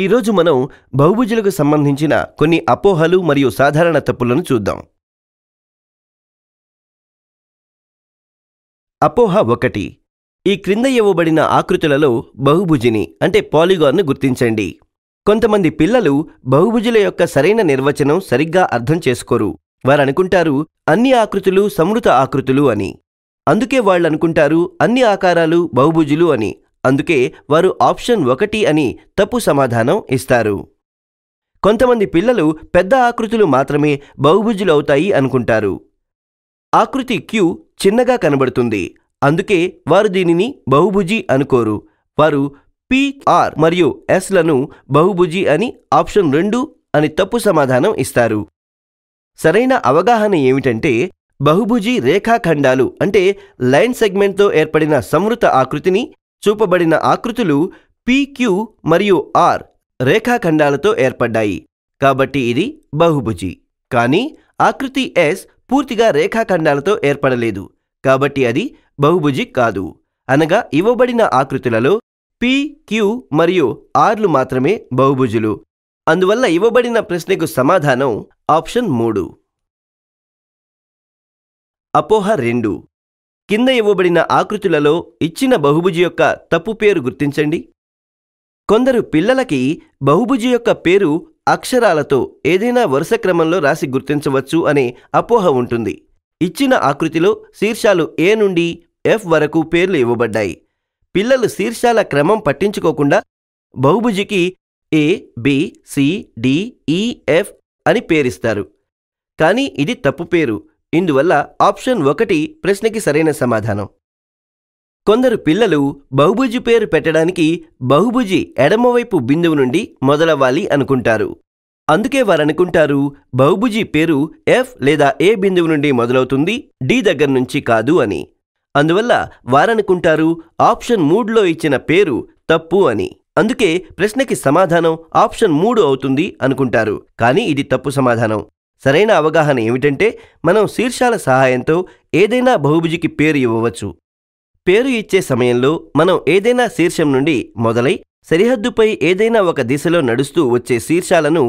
ఈరోజు మనం బహుభుజులకు సంబంధించిన కొన్ని అపోహలు మరియు సాధారణ తప్పులను చూద్దాం అపోహ ఒకటి ఈ క్రింద ఇవ్వబడిన ఆకృతులలో బహుభుజిని అంటే పాలిగాన్ను గుర్తించండి కొంతమంది పిల్లలు బహుభుజుల యొక్క సరైన నిర్వచనం సరిగ్గా అర్థం చేసుకోరు వారనుకుంటారు అన్ని ఆకృతులు సమృత ఆకృతులు అని అందుకే వాళ్ళనుకుంటారు అన్ని ఆకారాలు బహుభుజులు అని అందుకే వారు ఆప్షన్ ఒకటి అని తప్పు సమాధానం ఇస్తారు కొంతమంది పిల్లలు పెద్ద ఆకృతులు మాత్రమే బహుభుజులవుతాయి అనుకుంటారు ఆకృతి క్యూ చిన్నగా కనబడుతుంది అందుకే వారు దీనిని బహుభుజి అనుకోరు వారు పిఆర్ మరియు ఎస్లను బహుభుజి అని ఆప్షన్ రెండు అని తప్పు సమాధానం ఇస్తారు సరైన అవగాహన ఏమిటంటే బహుభుజి రేఖాఖండాలు అంటే లైన్ సెగ్మెంట్తో ఏర్పడిన సంవృత ఆకృతిని చూపబడిన ఆకృతులు పీక్యూ మరియు ఆర్ రేఖాఖండాలతో ఏర్పడ్డాయి కాబట్టి ఇది బహుభుజి కానీ ఆకృతి ఎస్ పూర్తిగా రేఖాఖండాలతో ఏర్పడలేదు కాబట్టి అది బహుభుజి కాదు అనగా ఇవ్వబడిన ఆకృతులలో పి క్యూ మరియు ఆర్లు మాత్రమే బహుభుజులు అందువల్ల ఇవ్వబడిన ప్రశ్నకు సమాధానం ఆప్షన్ మూడు అపోహ రెండు కింద ఇవ్వబడిన ఆకృతులలో ఇచ్చిన బహుభుజి యొక్క తప్పు పేరు గుర్తించండి కొందరు పిల్లలకి బహుభుజి యొక్క పేరు అక్షరాలతో ఏదైనా వరుస క్రమంలో రాసి గుర్తించవచ్చు అనే అపోహ ఉంటుంది ఇచ్చిన ఆకృతిలో శీర్షాలు ఏ నుండి ఎఫ్ వరకు పేర్లు ఇవ్వబడ్డాయి పిల్లలు శీర్షాల క్రమం పట్టించుకోకుండా బహుభుజికి ఏ బి సి డిఈఎఫ్ అని పేరిస్తారు కానీ ఇది తప్పు పేరు ఇందువల్ల ఆప్షన్ ఒకటి ప్రశ్నకి సరైన సమాధానం కొందరు పిల్లలు బహుభుజి పేరు పెట్టడానికి బహుభుజి ఎడమవైపు బిందువు నుండి మొదలవ్వాలి అనుకుంటారు అందుకే వారనుకుంటారు బహుభుజి పేరు ఎఫ్ లేదా ఏ బిందువు నుండి మొదలవుతుంది డి దగ్గర నుంచి కాదు అని అందువల్ల వారనుకుంటారు ఆప్షన్ మూడులో ఇచ్చిన పేరు తప్పు అని అందుకే ప్రశ్నకి సమాధానం ఆప్షన్ మూడు అవుతుంది అనుకుంటారు కానీ ఇది తప్పు సమాధానం సరైన అవగాహన ఏమిటంటే మనం శీర్షాల సహాయంతో ఏదైనా బహుభుజికి పేరు ఇవ్వవచ్చు పేరు ఇచ్చే సమయంలో మనం ఏదైనా శీర్షం నుండి మొదలై సరిహద్దుపై ఏదైనా ఒక దిశలో నడుస్తూ వచ్చే శీర్షాలను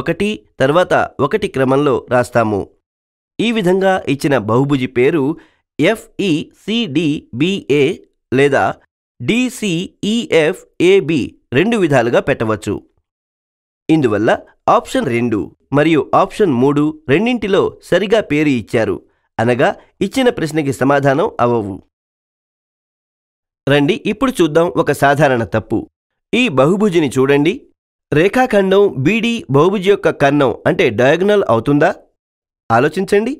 ఒకటి తర్వాత ఒకటి క్రమంలో రాస్తాము ఈ విధంగా ఇచ్చిన బహుభుజి పేరు ఎఫ్ఈసిడిబిఏ లేదా డిసిఈఎఫ్ఏబి రెండు విధాలుగా పెట్టవచ్చు ఇందువల్ల ఆప్షన్ రెండు మరియు ఆప్షన్ మూడు రెండింటిలో సరిగా పేరు ఇచ్చారు అనగా ఇచ్చిన ప్రశ్నకి సమాధానం అవవు రండి ఇప్పుడు చూద్దాం ఒక సాధారణ తప్పు ఈ బహుభుజిని చూడండి రేఖాఖండం బీడీ బహుభుజి యొక్క కన్నం అంటే డయాగ్నల్ అవుతుందా ఆలోచించండి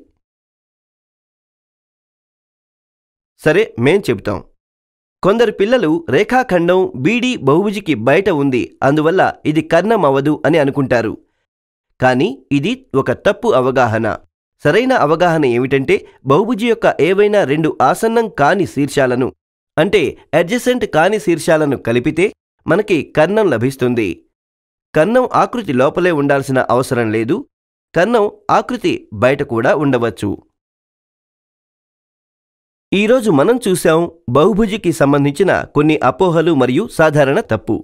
సరే మేం చెబుతాం కొందరు పిల్లలు రేఖాఖండం బీడీ బహుభుజికి బయట ఉంది అందువల్ల ఇది కర్ణం అవదు అని అనుకుంటారు కాని ఇది ఒక తప్పు అవగాహన సరైన అవగాహన ఏమిటంటే బహుభుజి యొక్క ఏవైనా రెండు ఆసన్నం కాని శీర్షాలను అంటే అడ్జసెంట్ కాని శీర్షాలను కలిపితే మనకి కర్ణం లభిస్తుంది కర్ణం ఆకృతి లోపలే ఉండాల్సిన అవసరం లేదు కర్ణం ఆకృతి బయట కూడా ఉండవచ్చు ఈరోజు మనం చూశాం బహుభుజికి సంబంధించిన కొన్ని అపోహలు మరియు సాధారణ తప్పు